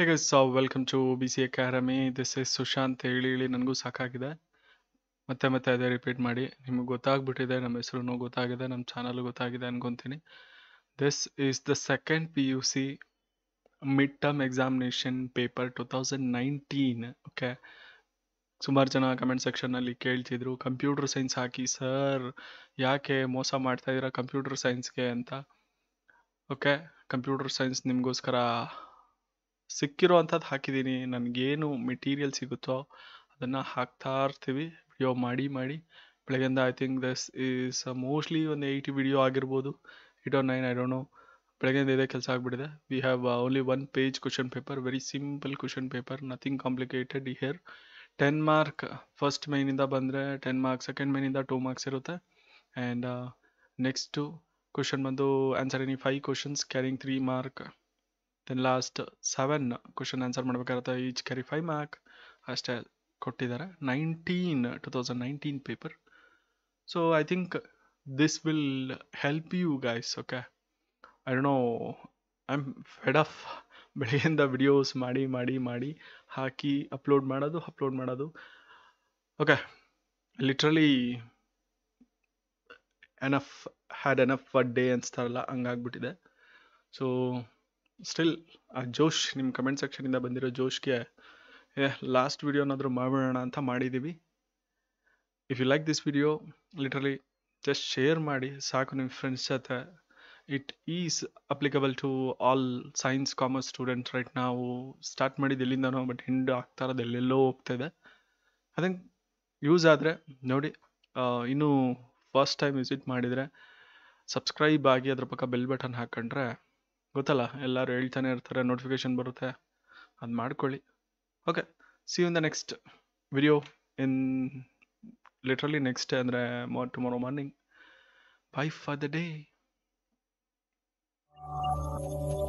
ಹೇಗೆ welcome to B C academy this is Sushant ಹೇಳಿ ಹೇಳಿ ನನಗೂ ಸಾಕಾಗಿದೆ ಮತ್ತೆ ಮತ್ತೆ ಅದೇ ರಿಪೀಟ್ ಮಾಡಿ ನಿಮಗೆ ಗೊತ್ತಾಗ್ಬಿಟ್ಟಿದೆ ನಮ್ಮ ಹೆಸರು ಗೊತ್ತಾಗಿದೆ ನಮ್ಮ ಚಾನಲ್ ಗೊತ್ತಾಗಿದೆ ಅನ್ಕೊತೀನಿ this is the second P U C mid term examination paper two thousand nineteen okay ಸುಮಾರು ಜನ ಕಮೆಂಟ್ ಸೆಕ್ಷನ್ನಲ್ಲಿ ಕೇಳ್ತಿದ್ರು ಕಂಪ್ಯೂಟರ್ ಸೈನ್ಸ್ ಹಾಕಿ ಸರ್ ಯಾಕೆ ಮೋಸ ಮಾಡ್ತಾ ಇದ್ದೀರಾ ಕಂಪ್ಯೂಟರ್ ಸೈನ್ಸ್ಗೆ ಅಂತ ಓಕೆ ಕಂಪ್ಯೂಟರ್ ಸೈನ್ಸ್ ನಿಮಗೋಸ್ಕರ ಸಿಕ್ಕಿರೋ ಅಂಥದ್ದು ಹಾಕಿದ್ದೀನಿ ನನಗೇನು ಮೆಟೀರಿಯಲ್ ಸಿಗುತ್ತೋ ಅದನ್ನು ಹಾಕ್ತಾ ಇರ್ತೀವಿ ವಿಡಿಯೋ ಮಾಡಿ ಮಾಡಿ ಬೆಳಗ್ಗೆಯಿಂದ I think this is mostly ಒಂದು ಏಯ್ಟಿ ವಿಡಿಯೋ ಆಗಿರ್ಬೋದು eight or nine I don't know ಬೆಳಗ್ಗೆಯಿಂದ ಇದೇ ಕೆಲಸ ಆಗ್ಬಿಟ್ಟಿದೆ we have only one page question paper very simple question paper nothing complicated here ten mark first ಮೈನಿಂದ ಬಂದರೆ ಟೆನ್ ಮಾರ್ಕ್ ಸೆಕೆಂಡ್ ಮೈನಿಂದ two marks ಇರುತ್ತೆ ಆ್ಯಂಡ್ ನೆಕ್ಸ್ಟು ಕ್ವಶನ್ ಬಂದು answer any five questions carrying three mark then last seven question answer ಮಾಡಬೇಕಾಗುತ್ತೆ each carry five mark ಅಷ್ಟೇ ಕೊಟ್ಟಿದ್ದಾರೆ nineteen two thousand nineteen paper so I think this will help you guys okay I don't know I am fed off ಬೆಳಗ್ಗೆಯಿಂದ videos ಮಾಡಿ ಮಾಡಿ ಮಾಡಿ ಹಾಕಿ upload ಮಾಡೋದು upload ಮಾಡೋದು okay literally enough had enough a day ಅನಿಸ್ತಾರಲ್ಲ ಹಂಗಾಗ್ಬಿಟ್ಟಿದೆ so still ಆ ಜೋಶ್ ನಿಮ್ಮ ಕಮೆಂಟ್ ಸೆಕ್ಷನಿಂದ ಬಂದಿರೋ ಜೋಶ್ಗೆ ಲಾಸ್ಟ್ ವಿಡಿಯೋನಾದರೂ ಮಾಡೋಣ ಅಂತ ಮಾಡಿದ್ದೀವಿ if you like this video literally just share ಮಾಡಿ ಸಾಕು ನಿಮ್ಮ ಫ್ರೆಂಡ್ಸ್ ಜೊತೆ it is applicable to all science commerce student right ನಾವು ಸ್ಟಾರ್ಟ್ ಮಾಡಿದ್ದು ಎಲ್ಲಿಂದನೋ ಬಟ್ ಹಿಂಡು ಆಗ್ತಾ ಇರೋದು ಎಲ್ಲೆಲ್ಲೋ ಹೋಗ್ತಾ ಇದೆ ಅದಕ್ಕೆ ಯೂಸ್ ಆದರೆ ನೋಡಿ ಇನ್ನೂ ಫಸ್ಟ್ ಟೈಮ್ ವಿಸಿಟ್ ಮಾಡಿದರೆ ಸಬ್ಸ್ಕ್ರೈಬ್ ಆಗಿ ಅದ್ರ ಪಕ್ಕ ಬೆಲ್ ಬಟನ್ ಹಾಕ್ಕೊಂಡ್ರೆ ಗೊತ್ತಲ್ಲ ಎಲ್ಲರೂ ಹೇಳ್ತಾನೆ ಇರ್ತಾರೆ ನೋಟಿಫಿಕೇಶನ್ ಬರುತ್ತೆ ಅದು ಮಾಡ್ಕೊಳ್ಳಿ okay see in the next video in literally next day ಅಂದರೆ ಮೋ tomorrow morning bye for the day Thank you.